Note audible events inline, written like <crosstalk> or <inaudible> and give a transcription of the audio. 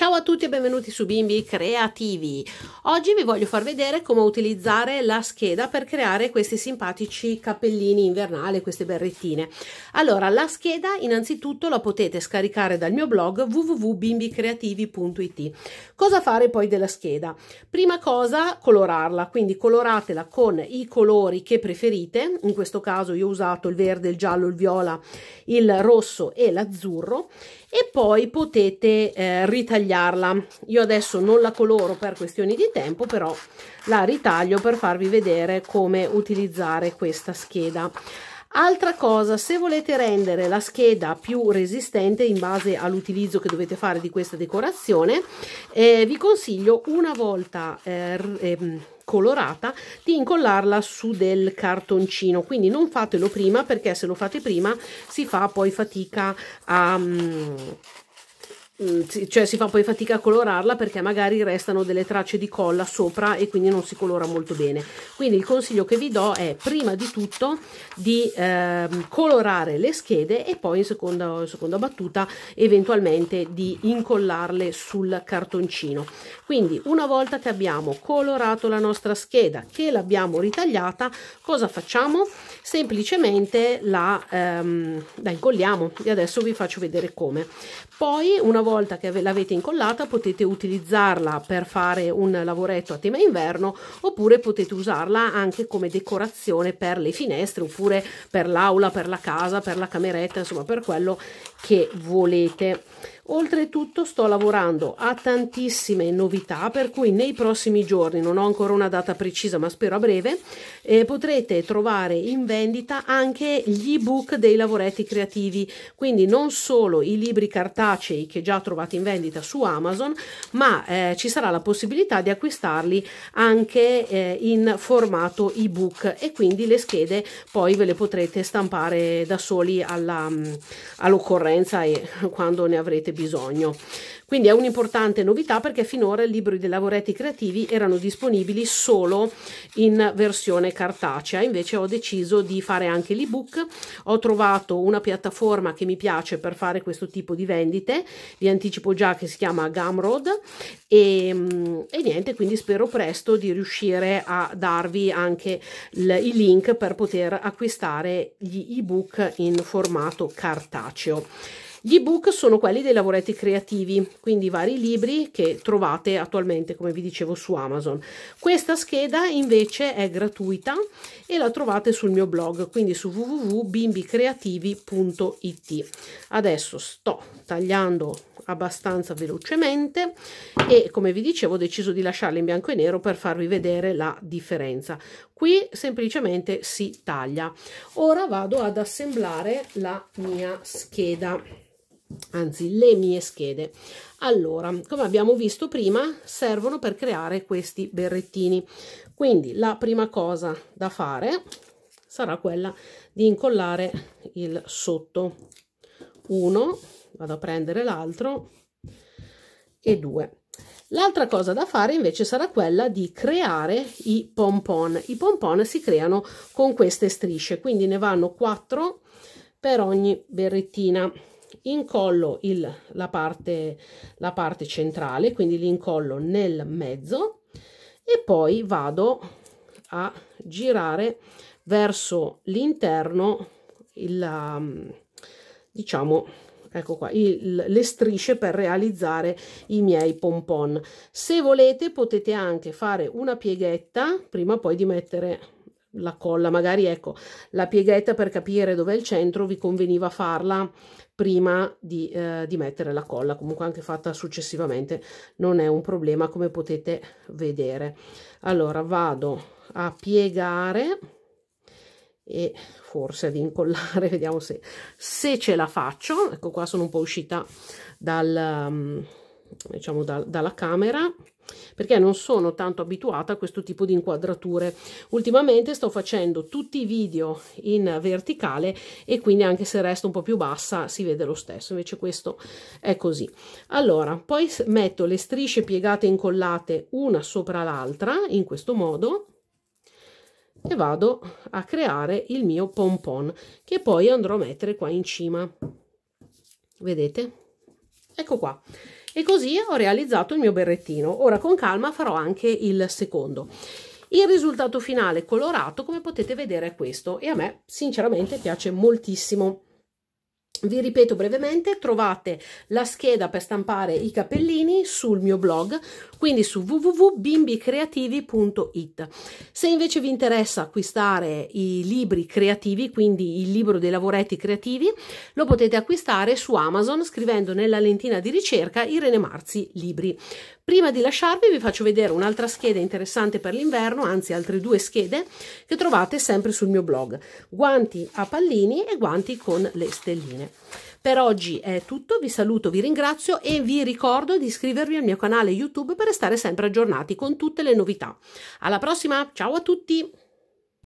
Ciao a tutti e benvenuti su Bimbi Creativi. Oggi vi voglio far vedere come utilizzare la scheda per creare questi simpatici cappellini invernali, queste berrettine. Allora, la scheda innanzitutto la potete scaricare dal mio blog www.bimbicreativi.it. Cosa fare poi della scheda? Prima cosa colorarla, quindi coloratela con i colori che preferite, in questo caso io ho usato il verde, il giallo, il viola, il rosso e l'azzurro e poi potete eh, ritagliare ritagliarla io adesso non la coloro per questioni di tempo però la ritaglio per farvi vedere come utilizzare questa scheda Altra cosa, se volete rendere la scheda più resistente in base all'utilizzo che dovete fare di questa decorazione, eh, vi consiglio una volta eh, ehm, colorata di incollarla su del cartoncino, quindi non fatelo prima perché se lo fate prima si fa poi fatica a... Um, Mm, cioè si fa poi fatica a colorarla perché magari restano delle tracce di colla sopra e quindi non si colora molto bene quindi il consiglio che vi do è prima di tutto di ehm, colorare le schede e poi in seconda, in seconda, battuta eventualmente di incollarle sul cartoncino quindi una volta che abbiamo colorato la nostra scheda che l'abbiamo ritagliata cosa facciamo semplicemente la, ehm, la incolliamo e adesso vi faccio vedere come poi una volta volta che l'avete incollata potete utilizzarla per fare un lavoretto a tema inverno oppure potete usarla anche come decorazione per le finestre oppure per l'aula, per la casa, per la cameretta, insomma per quello che volete Oltretutto sto lavorando a tantissime novità per cui nei prossimi giorni, non ho ancora una data precisa ma spero a breve, eh, potrete trovare in vendita anche gli ebook dei lavoretti creativi, quindi non solo i libri cartacei che già trovate in vendita su Amazon, ma eh, ci sarà la possibilità di acquistarli anche eh, in formato ebook e quindi le schede poi ve le potrete stampare da soli mm, all'occorrenza e <laughs> quando ne avrete bisogno bisogno. Quindi è un'importante novità perché finora i libri dei lavoretti creativi erano disponibili solo in versione cartacea, invece ho deciso di fare anche l'ebook. Ho trovato una piattaforma che mi piace per fare questo tipo di vendite, vi anticipo già che si chiama Gumroad e, mm, e niente, quindi spero presto di riuscire a darvi anche i link per poter acquistare gli ebook in formato cartaceo. Gli ebook sono quelli dei lavoretti creativi, quindi vari libri che trovate attualmente, come vi dicevo, su Amazon. Questa scheda invece è gratuita e la trovate sul mio blog, quindi su www.bimbicreativi.it. Adesso sto tagliando abbastanza velocemente e come vi dicevo ho deciso di lasciarla in bianco e nero per farvi vedere la differenza qui semplicemente si taglia ora vado ad assemblare la mia scheda anzi le mie schede allora come abbiamo visto prima servono per creare questi berrettini quindi la prima cosa da fare sarà quella di incollare il sotto uno vado a prendere l'altro e due L'altra cosa da fare invece sarà quella di creare i pompon. I pompon si creano con queste strisce, quindi ne vanno 4 per ogni berrettina incollo il, la, parte, la parte centrale, quindi l'incollo nel mezzo e poi vado a girare verso l'interno il, um, diciamo, ecco qua, il, le strisce per realizzare i miei pompon. Se volete potete anche fare una pieghetta prima poi di mettere la colla, magari ecco, la pieghetta per capire dov'è il centro vi conveniva farla prima di, eh, di mettere la colla, comunque anche fatta successivamente non è un problema come potete vedere. Allora vado a piegare e forse ad incollare, <laughs> vediamo se, se ce la faccio. Ecco qua sono un po' uscita dal... Um, diciamo da, dalla camera perché non sono tanto abituata a questo tipo di inquadrature ultimamente sto facendo tutti i video in verticale e quindi anche se resto un po più bassa si vede lo stesso invece questo è così allora poi metto le strisce piegate e incollate una sopra l'altra in questo modo e vado a creare il mio pompon che poi andrò a mettere qua in cima vedete ecco qua e così ho realizzato il mio berrettino ora con calma farò anche il secondo il risultato finale colorato come potete vedere è questo e a me sinceramente piace moltissimo vi ripeto brevemente, trovate la scheda per stampare i capellini sul mio blog quindi su www.bimbicreativi.it. Se invece vi interessa acquistare i libri creativi, quindi il libro dei lavoretti creativi, lo potete acquistare su Amazon scrivendo nella lentina di ricerca Irene Marzi libri. Prima di lasciarvi vi faccio vedere un'altra scheda interessante per l'inverno, anzi altre due schede che trovate sempre sul mio blog. Guanti a pallini e guanti con le stelline. Per oggi è tutto, vi saluto, vi ringrazio e vi ricordo di iscrivervi al mio canale YouTube per restare sempre aggiornati con tutte le novità. Alla prossima, ciao a tutti!